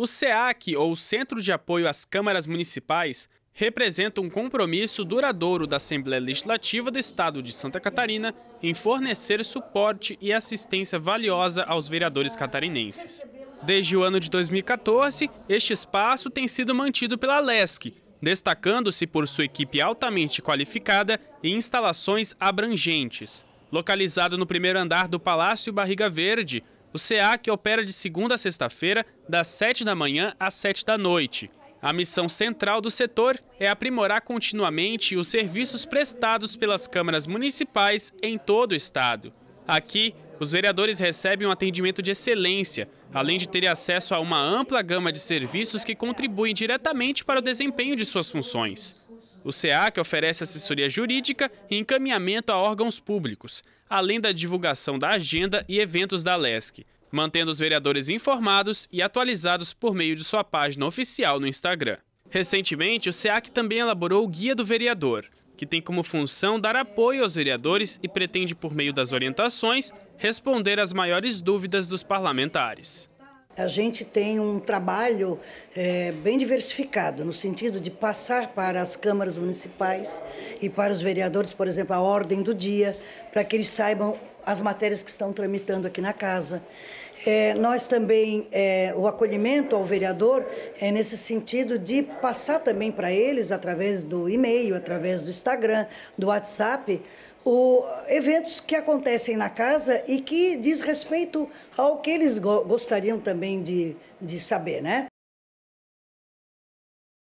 O SEAC, ou Centro de Apoio às Câmaras Municipais, representa um compromisso duradouro da Assembleia Legislativa do Estado de Santa Catarina em fornecer suporte e assistência valiosa aos vereadores catarinenses. Desde o ano de 2014, este espaço tem sido mantido pela LESC, destacando-se por sua equipe altamente qualificada e instalações abrangentes. Localizado no primeiro andar do Palácio Barriga Verde, o SEAC opera de segunda a sexta-feira, das 7 da manhã às 7 da noite. A missão central do setor é aprimorar continuamente os serviços prestados pelas câmaras municipais em todo o estado. Aqui, os vereadores recebem um atendimento de excelência, além de terem acesso a uma ampla gama de serviços que contribuem diretamente para o desempenho de suas funções. O SEAC oferece assessoria jurídica e encaminhamento a órgãos públicos, além da divulgação da agenda e eventos da LESC, mantendo os vereadores informados e atualizados por meio de sua página oficial no Instagram. Recentemente, o SEAC também elaborou o Guia do Vereador, que tem como função dar apoio aos vereadores e pretende, por meio das orientações, responder às maiores dúvidas dos parlamentares a gente tem um trabalho é, bem diversificado, no sentido de passar para as câmaras municipais e para os vereadores, por exemplo, a ordem do dia, para que eles saibam as matérias que estão tramitando aqui na casa. É, nós também, é, o acolhimento ao vereador é nesse sentido de passar também para eles, através do e-mail, através do Instagram, do WhatsApp, o, eventos que acontecem na casa e que diz respeito ao que eles go gostariam também de, de saber, né?